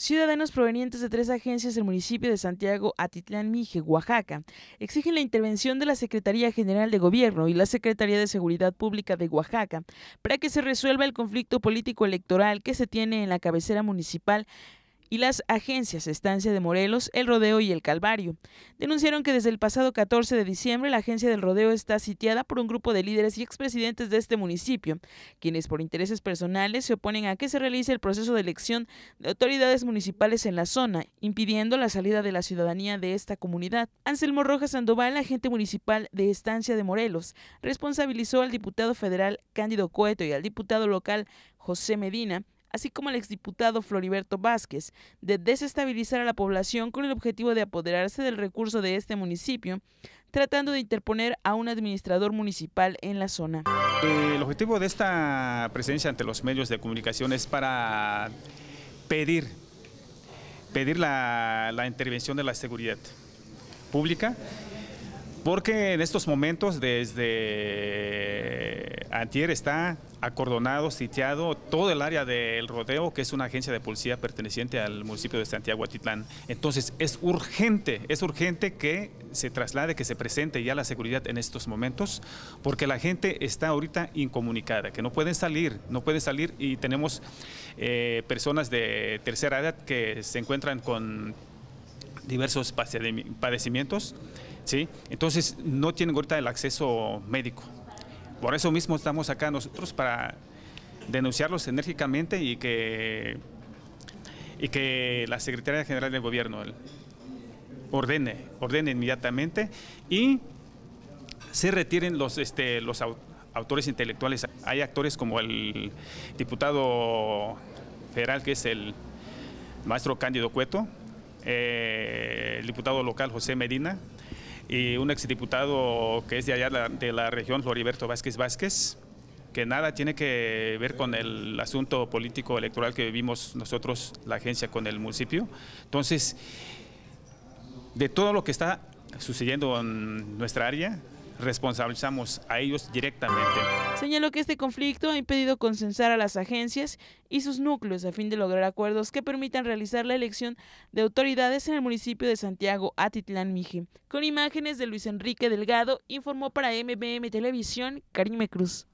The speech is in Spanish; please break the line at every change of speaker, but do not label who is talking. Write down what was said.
Ciudadanos provenientes de tres agencias del municipio de Santiago Atitlán Mije, Oaxaca, exigen la intervención de la Secretaría General de Gobierno y la Secretaría de Seguridad Pública de Oaxaca para que se resuelva el conflicto político electoral que se tiene en la cabecera municipal y las agencias Estancia de Morelos, El Rodeo y El Calvario. Denunciaron que desde el pasado 14 de diciembre la agencia del Rodeo está sitiada por un grupo de líderes y expresidentes de este municipio, quienes por intereses personales se oponen a que se realice el proceso de elección de autoridades municipales en la zona, impidiendo la salida de la ciudadanía de esta comunidad. Anselmo Rojas Sandoval, agente municipal de Estancia de Morelos, responsabilizó al diputado federal Cándido Coeto y al diputado local José Medina así como el exdiputado Floriberto Vázquez, de desestabilizar a la población con el objetivo de apoderarse del recurso de este municipio, tratando de interponer a un administrador municipal en la zona.
El objetivo de esta presencia ante los medios de comunicación es para pedir, pedir la, la intervención de la seguridad pública, porque en estos momentos desde antier está acordonado, sitiado todo el área del rodeo, que es una agencia de policía perteneciente al municipio de Santiago Atitlán. Entonces es urgente, es urgente que se traslade, que se presente ya la seguridad en estos momentos, porque la gente está ahorita incomunicada, que no pueden salir, no pueden salir y tenemos eh, personas de tercera edad que se encuentran con diversos padecimientos, ¿sí? entonces no tienen ahorita el acceso médico por eso mismo estamos acá nosotros para denunciarlos enérgicamente y que, y que la Secretaría General del Gobierno ordene, ordene inmediatamente y se retiren los, este, los autores intelectuales. Hay actores como el diputado federal que es el maestro Cándido Cueto, eh, el diputado local José Medina, y un exdiputado que es de allá de la región, Floriberto Vázquez Vázquez, que nada tiene que ver con el asunto político electoral que vivimos nosotros, la agencia, con el municipio. Entonces, de todo lo que está sucediendo en nuestra área, responsabilizamos a ellos directamente.
Señaló que este conflicto ha impedido consensar a las agencias y sus núcleos a fin de lograr acuerdos que permitan realizar la elección de autoridades en el municipio de Santiago Atitlán Mije. Con imágenes de Luis Enrique Delgado, informó para MBM Televisión Karime Cruz.